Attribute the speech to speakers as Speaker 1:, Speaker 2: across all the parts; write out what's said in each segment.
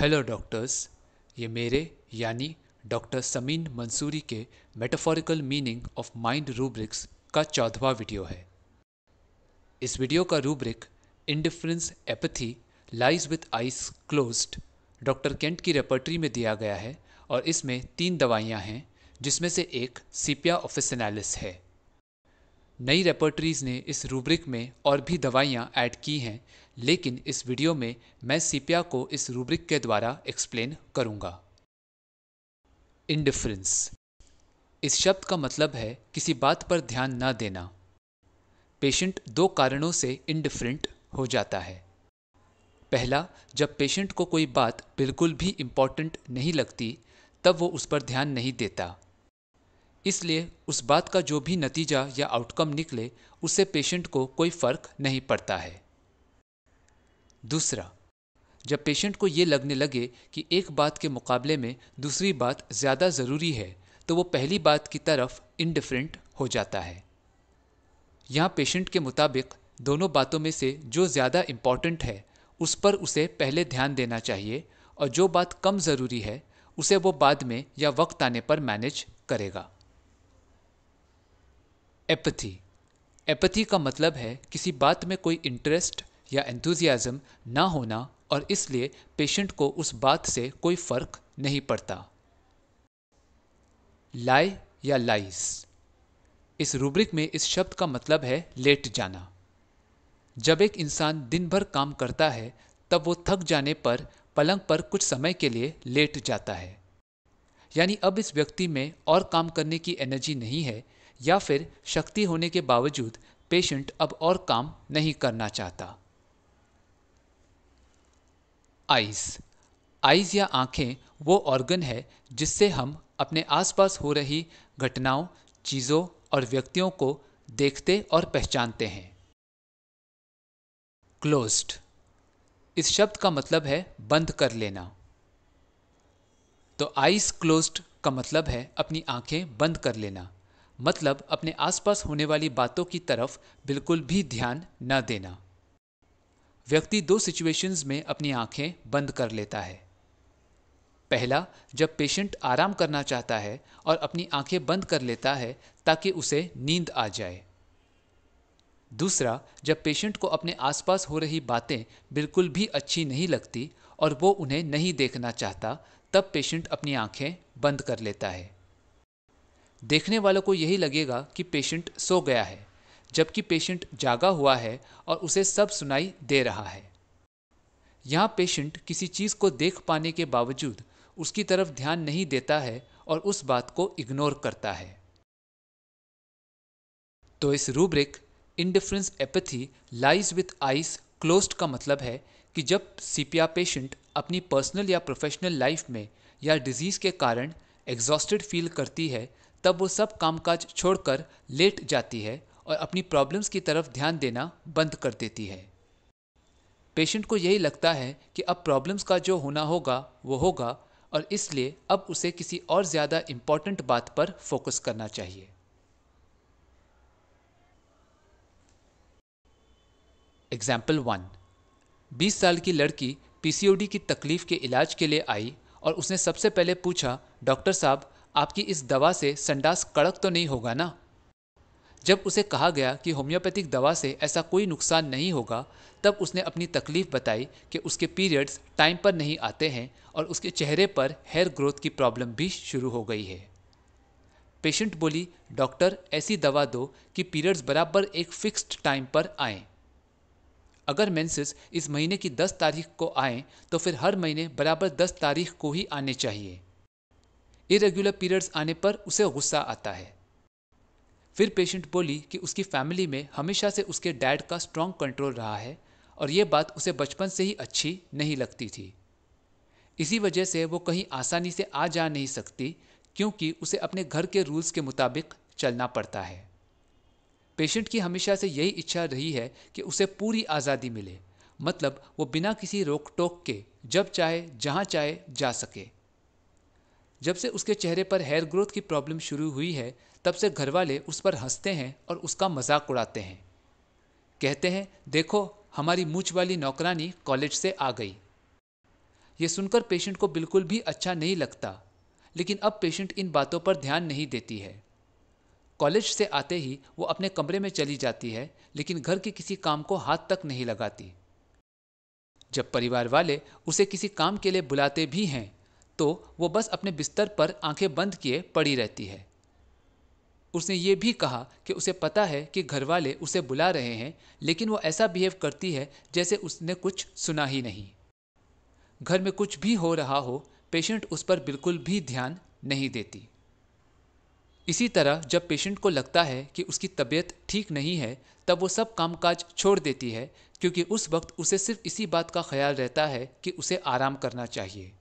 Speaker 1: Hello doctors ये मेरे यानी डॉक्टर समीन मंसूरी के metaphorical meaning of mind rubrics का चौदवा वीडियो है इस वीडियो का rubric indifference apathy lies with eyes closed doctor Kent की रेपर्टरी में दिया गया है और इसमें तीन दवाइयाँ हैं जिसमें से एक सीपिया ऑफिसनालिस है नई रेपर्टरीज ने इस रूब्रिक में और भी दवाइयाँ ऐड की हैं लेकिन इस वीडियो में मैं सीपिया को इस रूब्रिक के द्वारा एक्सप्लेन करूँगा इंडिफरेंस इस शब्द का मतलब है किसी बात पर ध्यान न देना पेशेंट दो कारणों से इनडिफरेंट हो जाता है पहला जब पेशेंट को कोई बात बिल्कुल भी इम्पॉर्टेंट नहीं लगती तब वो उस पर ध्यान नहीं देता इसलिए उस बात का जो भी नतीजा या आउटकम निकले उससे पेशेंट को कोई फ़र्क नहीं पड़ता है दूसरा जब पेशेंट को ये लगने लगे कि एक बात के मुकाबले में दूसरी बात ज़्यादा ज़रूरी है तो वो पहली बात की तरफ इनडिफरेंट हो जाता है यहाँ पेशेंट के मुताबिक दोनों बातों में से जो ज़्यादा इम्पॉर्टेंट है उस पर उसे पहले ध्यान देना चाहिए और जो बात कम ज़रूरी है उसे वो बाद में या वक्त आने पर मैनेज करेगा एपथी एपथी का मतलब है किसी बात में कोई इंटरेस्ट या एंथुजियाज़म ना होना और इसलिए पेशेंट को उस बात से कोई फर्क नहीं पड़ता लाई या लाइस इस रूब्रिक में इस शब्द का मतलब है लेट जाना जब एक इंसान दिन भर काम करता है तब वो थक जाने पर पलंग पर कुछ समय के लिए लेट जाता है यानी अब इस व्यक्ति में और काम करने की एनर्जी नहीं है या फिर शक्ति होने के बावजूद पेशेंट अब और काम नहीं करना चाहता आइज़ आइज़ या आंखें वो ऑर्गन है जिससे हम अपने आसपास हो रही घटनाओं चीज़ों और व्यक्तियों को देखते और पहचानते हैं क्लोज्ड इस शब्द का मतलब है बंद कर लेना तो आइज क्लोज्ड का मतलब है अपनी आंखें बंद कर लेना मतलब अपने आसपास होने वाली बातों की तरफ बिल्कुल भी ध्यान न देना व्यक्ति दो सिचुएशंस में अपनी आंखें बंद कर लेता है पहला जब पेशेंट आराम करना चाहता है और अपनी आंखें बंद कर लेता है ताकि उसे नींद आ जाए दूसरा जब पेशेंट को अपने आसपास हो रही बातें बिल्कुल भी अच्छी नहीं लगती और वो उन्हें नहीं देखना चाहता तब पेशेंट अपनी आंखें बंद कर लेता है देखने वालों को यही लगेगा कि पेशेंट सो गया है जबकि पेशेंट जागा हुआ है और उसे सब सुनाई दे रहा है यहाँ पेशेंट किसी चीज़ को देख पाने के बावजूद उसकी तरफ ध्यान नहीं देता है और उस बात को इग्नोर करता है तो इस rubric indifference apathy lies with eyes closed का मतलब है कि जब सीपीआर पेशेंट अपनी पर्सनल या प्रोफेशनल लाइफ में या डिजीज़ के कारण एग्जॉस्टेड फील करती है तब वो सब कामकाज छोड़कर लेट जाती है और अपनी प्रॉब्लम्स की तरफ ध्यान देना बंद कर देती है पेशेंट को यही लगता है कि अब प्रॉब्लम्स का जो होना होगा वो होगा और इसलिए अब उसे किसी और ज़्यादा इम्पॉर्टेंट बात पर फोकस करना चाहिए एग्जाम्पल वन बीस साल की लड़की पीसीओडी की तकलीफ के इलाज के लिए आई और उसने सबसे पहले पूछा डॉक्टर साहब आपकी इस दवा से संडास कड़क तो नहीं होगा ना जब उसे कहा गया कि होम्योपैथिक दवा से ऐसा कोई नुकसान नहीं होगा तब उसने अपनी तकलीफ बताई कि उसके पीरियड्स टाइम पर नहीं आते हैं और उसके चेहरे पर हेयर ग्रोथ की प्रॉब्लम भी शुरू हो गई है पेशेंट बोली डॉक्टर ऐसी दवा दो कि पीरियड्स बराबर एक फिक्स्ड टाइम पर आएँ अगर मेंसेस इस महीने की 10 तारीख को आएँ तो फिर हर महीने बराबर 10 तारीख को ही आने चाहिए इरेगुलर पीरियड्स आने पर उसे गुस्सा आता है फिर पेशेंट बोली कि उसकी फैमिली में हमेशा से उसके डैड का स्ट्रॉन्ग कंट्रोल रहा है और ये बात उसे बचपन से ही अच्छी नहीं लगती थी इसी वजह से वो कहीं आसानी से आ जा नहीं सकती क्योंकि उसे अपने घर के रूल्स के मुताबिक चलना पड़ता है पेशेंट की हमेशा से यही इच्छा रही है कि उसे पूरी आज़ादी मिले मतलब वो बिना किसी रोक टोक के जब चाहे जहाँ चाहे जा सके जब से उसके चेहरे पर हेयर ग्रोथ की प्रॉब्लम शुरू हुई है तब से घर वाले उस पर हंसते हैं और उसका मजाक उड़ाते हैं कहते हैं देखो हमारी मूछ वाली नौकरानी कॉलेज से आ गई ये सुनकर पेशेंट को बिल्कुल भी अच्छा नहीं लगता लेकिन अब पेशेंट इन बातों पर ध्यान नहीं देती है कॉलेज से आते ही वो अपने कमरे में चली जाती है लेकिन घर के किसी काम को हाथ तक नहीं लगाती जब परिवार वाले उसे किसी काम के लिए बुलाते भी हैं तो वो बस अपने बिस्तर पर आंखें बंद किए पड़ी रहती है उसने ये भी कहा कि उसे पता है कि घर वाले उसे बुला रहे हैं लेकिन वो ऐसा बिहेव करती है जैसे उसने कुछ सुना ही नहीं घर में कुछ भी हो रहा हो पेशेंट उस पर बिल्कुल भी ध्यान नहीं देती इसी तरह जब पेशेंट को लगता है कि उसकी तबीयत ठीक नहीं है तब वो सब कामकाज छोड़ देती है क्योंकि उस वक्त उसे सिर्फ इसी बात का ख्याल रहता है कि उसे आराम करना चाहिए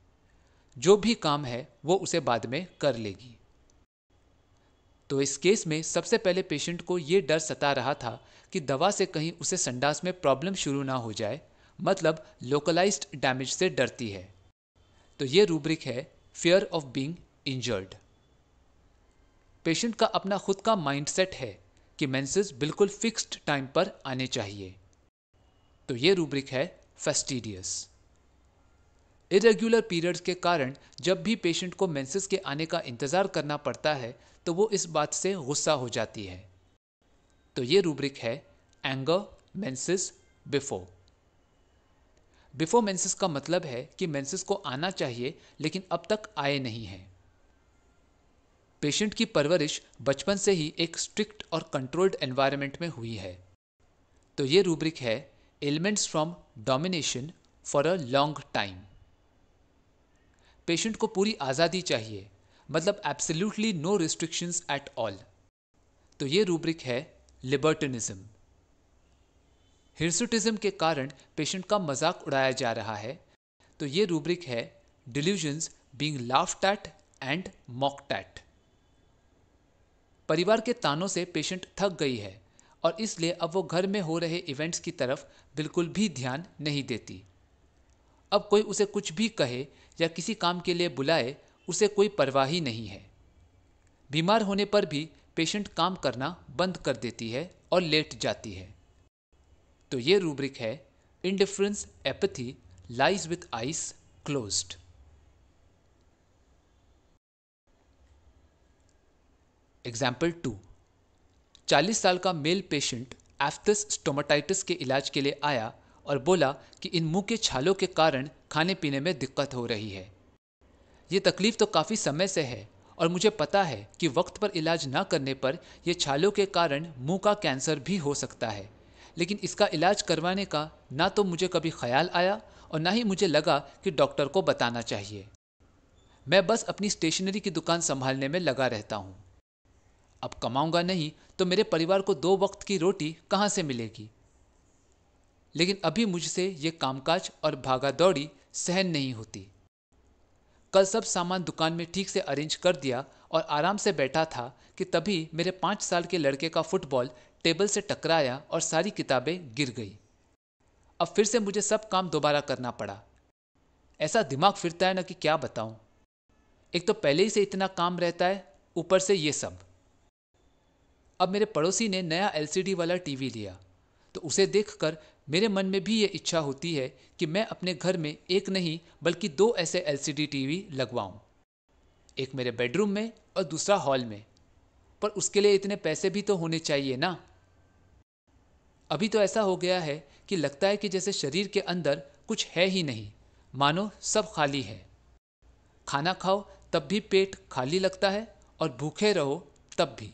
Speaker 1: जो भी काम है वो उसे बाद में कर लेगी तो इस केस में सबसे पहले पेशेंट को ये डर सता रहा था कि दवा से कहीं उसे संडास में प्रॉब्लम शुरू ना हो जाए मतलब लोकलाइज्ड डैमेज से डरती है तो ये रूब्रिक है fear of being injured patient का अपना खुद का माइंडसेट है कि मेंसेस बिल्कुल फिक्स्ड टाइम पर आने चाहिए तो ये रूब्रिक है फेस्टिडियस इरेग्युलर पीरियड्स के कारण जब भी पेशेंट को मेंसेस के आने का इंतज़ार करना पड़ता है तो वो इस बात से गुस्सा हो जाती है तो ये रूब्रिक है anger menses before before menses का मतलब है कि मेंसेस को आना चाहिए लेकिन अब तक आए नहीं हैं पेशेंट की परवरिश बचपन से ही एक स्ट्रिक्ट और कंट्रोल्ड एनवायरनमेंट में हुई है तो ये रूब्रिक है ailments from domination for a long time patient को पूरी आज़ादी चाहिए मतलब absolutely no restrictions at all तो ये रूब्रिक है लिबर्टनिज्म हिरसुटिज्म के कारण पेशेंट का मजाक उड़ाया जा रहा है तो ये रूब्रिक है delusions being laughed at and mocked at परिवार के तानों से पेशेंट थक गई है और इसलिए अब वो घर में हो रहे इवेंट्स की तरफ बिल्कुल भी ध्यान नहीं देती अब कोई उसे कुछ भी कहे या किसी काम के लिए बुलाए उसे कोई परवाह ही नहीं है बीमार होने पर भी पेशेंट काम करना बंद कर देती है और लेट जाती है तो ये रूब्रिक है indifference apathy lies with eyes closed example two चालीस साल का मेल पेशेंट एफ्थस स्टोमाटाइटिस के इलाज के लिए आया और बोला कि इन मुंह के छालों के कारण खाने पीने में दिक्कत हो रही है ये तकलीफ तो काफ़ी समय से है और मुझे पता है कि वक्त पर इलाज ना करने पर यह छालों के कारण मुंह का कैंसर भी हो सकता है लेकिन इसका इलाज करवाने का ना तो मुझे कभी ख्याल आया और ना ही मुझे लगा कि डॉक्टर को बताना चाहिए मैं बस अपनी स्टेशनरी की दुकान संभालने में लगा रहता हूँ अब कमाऊंगा नहीं तो मेरे परिवार को दो वक्त की रोटी कहाँ से मिलेगी लेकिन अभी मुझसे ये कामकाज और भागा दौड़ी सहन नहीं होती कल सब सामान दुकान में ठीक से अरेंज कर दिया और आराम से बैठा था कि तभी मेरे पाँच साल के लड़के का फुटबॉल टेबल से टकराया और सारी किताबें गिर गई अब फिर से मुझे सब काम दोबारा करना पड़ा ऐसा दिमाग फिरता है ना कि क्या बताऊं एक तो पहले ही से इतना काम रहता है ऊपर से ये सब अब मेरे पड़ोसी ने नया एलसीडी वाला टीवी लिया तो उसे देखकर मेरे मन में भी ये इच्छा होती है कि मैं अपने घर में एक नहीं बल्कि दो ऐसे टी वी लगवाऊं एक मेरे बेडरूम में और दूसरा हॉल में पर उसके लिए इतने पैसे भी तो होने चाहिए ना अभी तो ऐसा हो गया है कि लगता है कि जैसे शरीर के अंदर कुछ है ही नहीं मानो सब खाली है खाना खाओ तब भी पेट खाली लगता है और भूखे रहो तब भी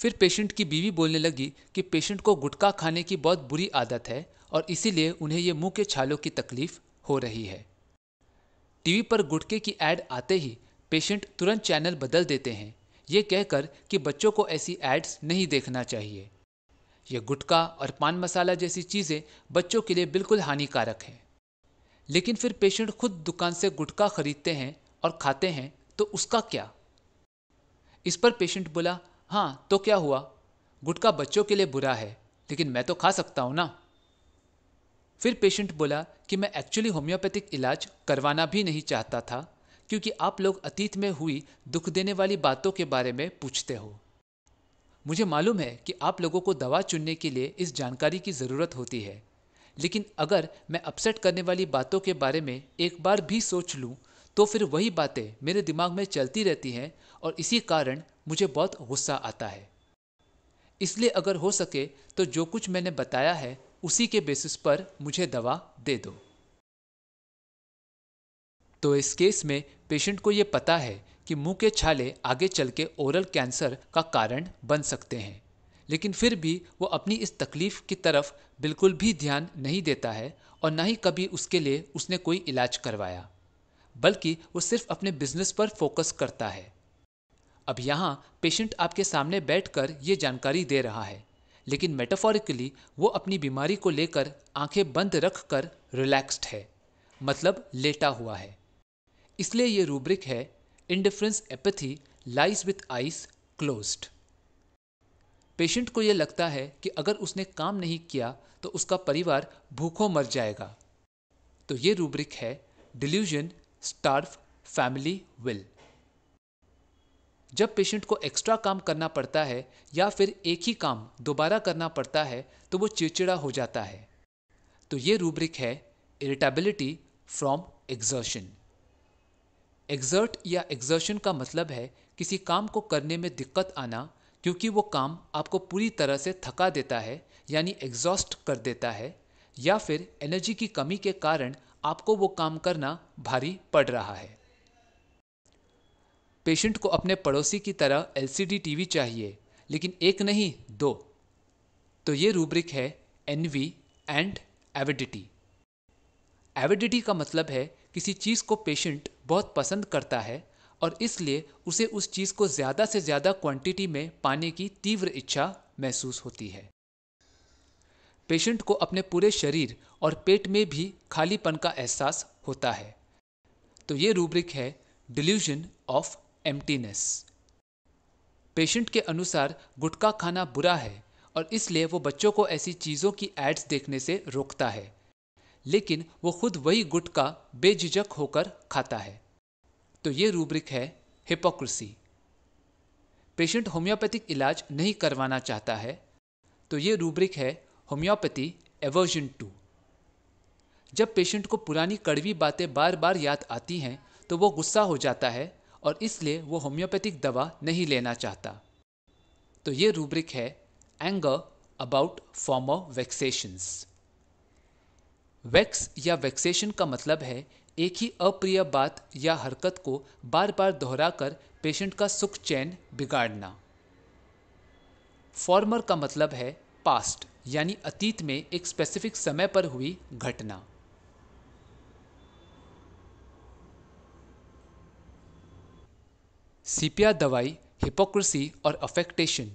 Speaker 1: फिर पेशेंट की बीवी बोलने लगी कि पेशेंट को गुटखा खाने की बहुत बुरी आदत है और इसीलिए उन्हें ये मुंह के छालों की तकलीफ हो रही है टीवी पर गुटके की ऐड आते ही पेशेंट तुरंत चैनल बदल देते हैं ये कहकर कि बच्चों को ऐसी एड्स नहीं देखना चाहिए यह गुटखा और पान मसाला जैसी चीज़ें बच्चों के लिए बिल्कुल हानिकारक हैं लेकिन फिर पेशेंट खुद दुकान से गुटखा खरीदते हैं और खाते हैं तो उसका क्या इस पर पेशेंट बोला हाँ तो क्या हुआ गुटखा बच्चों के लिए बुरा है लेकिन मैं तो खा सकता हूँ ना फिर पेशेंट बोला कि मैं एक्चुअली होम्योपैथिक इलाज करवाना भी नहीं चाहता था क्योंकि आप लोग अतीत में हुई दुख देने वाली बातों के बारे में पूछते हो मुझे मालूम है कि आप लोगों को दवा चुनने के लिए इस जानकारी की ज़रूरत होती है लेकिन अगर मैं अपसेट करने वाली बातों के बारे में एक बार भी सोच लूँ तो फिर वही बातें मेरे दिमाग में चलती रहती हैं और इसी कारण मुझे बहुत गुस्सा आता है इसलिए अगर हो सके तो जो कुछ मैंने बताया है उसी के बेसिस पर मुझे दवा दे दो तो इस केस में पेशेंट को ये पता है कि मुंह के छाले आगे चल के ओरल कैंसर का कारण बन सकते हैं लेकिन फिर भी वो अपनी इस तकलीफ की तरफ बिल्कुल भी ध्यान नहीं देता है और ना ही कभी उसके लिए उसने कोई इलाज करवाया बल्कि वो सिर्फ अपने बिजनेस पर फोकस करता है अब यहाँ पेशेंट आपके सामने बैठकर ये जानकारी दे रहा है लेकिन मेटाफोरिकली वो अपनी बीमारी को लेकर आंखें बंद रख कर रिलैक्स्ड है मतलब लेटा हुआ है इसलिए ये रूब्रिक है indifference apathy lies with eyes closed patient को यह लगता है कि अगर उसने काम नहीं किया तो उसका परिवार भूखों मर जाएगा तो ये रूब्रिक है डिल्यूजन स्टार्फ फैमिली विल जब पेशेंट को एक्स्ट्रा काम करना पड़ता है या फिर एक ही काम दोबारा करना पड़ता है तो वो चिड़चिड़ा हो जाता है तो ये रूब्रिक है इरिटेबिलिटी फ्रॉम एग्जर्शन एग्जर्ट या एग्जर्शन का मतलब है किसी काम को करने में दिक्कत आना क्योंकि वो काम आपको पूरी तरह से थका देता है यानी एग्जॉस्ट कर देता है या फिर एनर्जी की कमी के कारण आपको वो काम करना भारी पड़ रहा है पेशेंट को अपने पड़ोसी की तरह एलसीडी टीवी चाहिए लेकिन एक नहीं दो तो ये रूब्रिक है एनवी एंड एविडिटी एविडिटी का मतलब है किसी चीज़ को पेशेंट बहुत पसंद करता है और इसलिए उसे उस चीज़ को ज़्यादा से ज़्यादा क्वांटिटी में पाने की तीव्र इच्छा महसूस होती है पेशेंट को अपने पूरे शरीर और पेट में भी खालीपन का एहसास होता है तो ये रूब्रिक है डिल्यूजन ऑफ एम्प्टीनेस पेशेंट के अनुसार गुटखा खाना बुरा है और इसलिए वो बच्चों को ऐसी चीज़ों की एड्स देखने से रोकता है लेकिन वो खुद वही गुटखा बेझिझक होकर खाता है तो ये रूब्रिक है हिपोक्रेसी पेशेंट होम्योपैथिक इलाज नहीं करवाना चाहता है तो ये रूब्रिक है होम्योपैथी एवर्जन टू जब पेशेंट को पुरानी कड़वी बातें बार बार याद आती हैं तो वो गुस्सा हो जाता है और इसलिए वो होम्योपैथिक दवा नहीं लेना चाहता तो ये रूब्रिक है anger about former vexations vex या वैक्सेशन का मतलब है एक ही अप्रिय बात या हरकत को बार बार दोहराकर पेशेंट का सुख चैन बिगाड़ना फॉर्मर का मतलब है पास्ट यानी अतीत में एक स्पेसिफिक समय पर हुई घटना सीपिया दवाई हिपोक्रेसी और अफेक्टेशन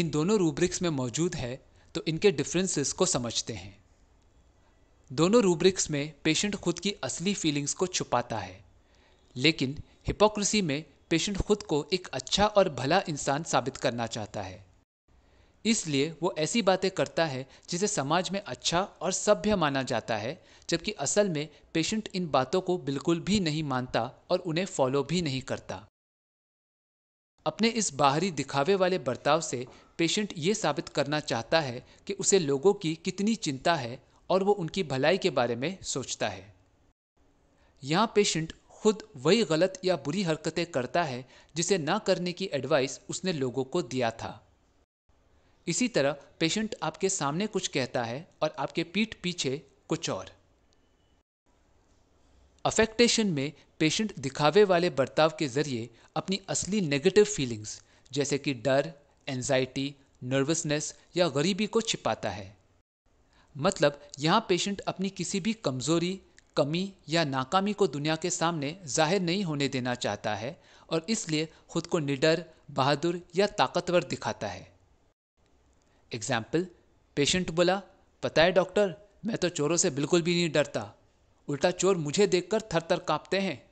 Speaker 1: इन दोनों रूब्रिक्स में मौजूद है तो इनके डिफरेंसेस को समझते हैं दोनों रूब्रिक्स में पेशेंट खुद की असली फीलिंग्स को छुपाता है लेकिन हिपोक्रेसी में पेशेंट खुद को एक अच्छा और भला इंसान साबित करना चाहता है इसलिए वो ऐसी बातें करता है जिसे समाज में अच्छा और सभ्य माना जाता है जबकि असल में पेशेंट इन बातों को बिल्कुल भी नहीं मानता और उन्हें फॉलो भी नहीं करता अपने इस बाहरी दिखावे वाले बर्ताव से पेशेंट ये साबित करना चाहता है कि उसे लोगों की कितनी चिंता है और वो उनकी भलाई के बारे में सोचता है यहाँ पेशेंट खुद वही गलत या बुरी हरकतें करता है जिसे ना करने की एडवाइस उसने लोगों को दिया था इसी तरह पेशेंट आपके सामने कुछ कहता है और आपके पीठ पीछे कुछ और अफेक्टेशन में पेशेंट दिखावे वाले बर्ताव के जरिए अपनी असली नेगेटिव फीलिंग्स जैसे कि डर एनजाइटी नर्वसनेस या गरीबी को छिपाता है मतलब यहाँ पेशेंट अपनी किसी भी कमजोरी कमी या नाकामी को दुनिया के सामने जाहिर नहीं होने देना चाहता है और इसलिए खुद को निडर बहादुर या ताकतवर दिखाता है एग्जाम्पल पेशेंट बोला पता है डॉक्टर मैं तो चोरों से बिल्कुल भी नहीं डरता उल्टा चोर मुझे देखकर थर थर कांपते हैं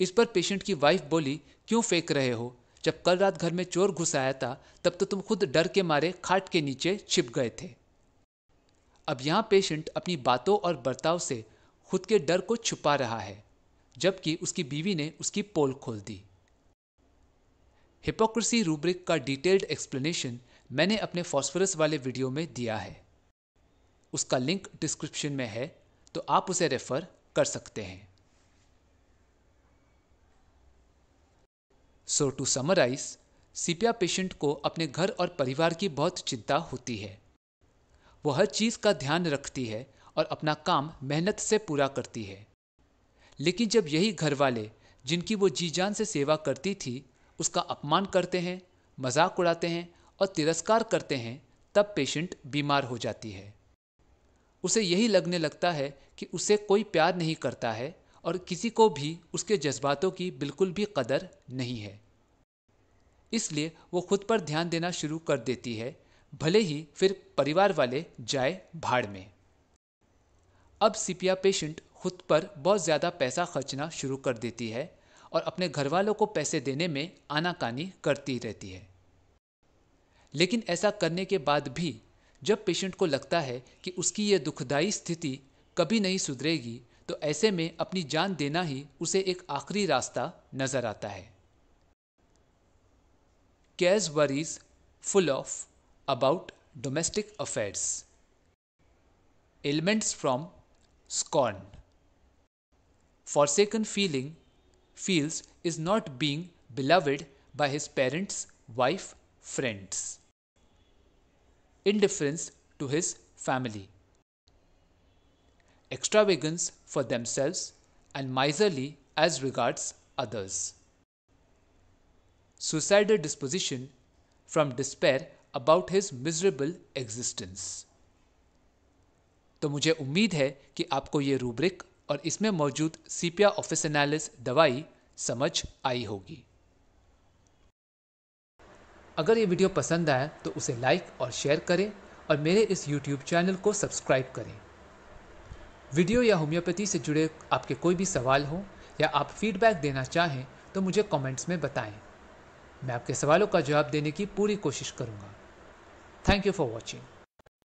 Speaker 1: इस पर पेशेंट की वाइफ बोली क्यों फेंक रहे हो जब कल रात घर में चोर घुस आया था तब तो तुम खुद डर के मारे खाट के नीचे छिप गए थे अब यहाँ पेशेंट अपनी बातों और बर्ताव से खुद के डर को छुपा रहा है जबकि उसकी बीवी ने उसकी पोल खोल दी हिपोक्रेसी रूब्रिक का डिटेल्ड एक्सप्लेनेशन मैंने अपने फॉस्फोरस वाले वीडियो में दिया है उसका लिंक डिस्क्रिप्शन में है तो आप उसे रेफ़र कर सकते हैं so to summarise sepia patient को अपने घर और परिवार की बहुत चिंता होती है वो हर चीज़ का ध्यान रखती है और अपना काम मेहनत से पूरा करती है लेकिन जब यही घर वाले जिनकी वो जी जान से सेवा करती थी उसका अपमान करते हैं मजाक उड़ाते हैं और तिरस्कार करते हैं तब पेशेंट बीमार हो जाती है उसे यही लगने लगता है कि उसे कोई प्यार नहीं करता है और किसी को भी उसके जज्बातों की बिल्कुल भी कदर नहीं है इसलिए वो खुद पर ध्यान देना शुरू कर देती है भले ही फिर परिवार वाले जाए भाड़ में अब सीपिया पेशेंट खुद पर बहुत ज़्यादा पैसा खर्चना शुरू कर देती है और अपने घर वालों को पैसे देने में आनाकानी करती रहती है लेकिन ऐसा करने के बाद भी जब पेशेंट को लगता है कि उसकी यह दुखदायी स्थिति कभी नहीं सुधरेगी तो ऐसे में अपनी जान देना ही उसे एक आखिरी रास्ता नज़र आता है cares worries full of about domestic affairs ailments from scorn forsaken feeling feels is not being beloved by his parents wife friends indifference to his family. Extravagance for themselves and miserly as regards others. Suicidal disposition from despair about his miserable existence. तो मुझे उम्मीद है कि आपको ये rubric और इसमें मौजूद सीपिया ऑफिस एनालिस दवाई समझ आई होगी अगर ये वीडियो पसंद आए तो उसे लाइक और शेयर करें और मेरे इस यूट्यूब चैनल को सब्सक्राइब करें वीडियो या होम्योपैथी से जुड़े आपके कोई भी सवाल हो या आप फीडबैक देना चाहें तो मुझे कमेंट्स में बताएं मैं आपके सवालों का जवाब देने की पूरी कोशिश करूँगा थैंक यू फॉर वॉचिंग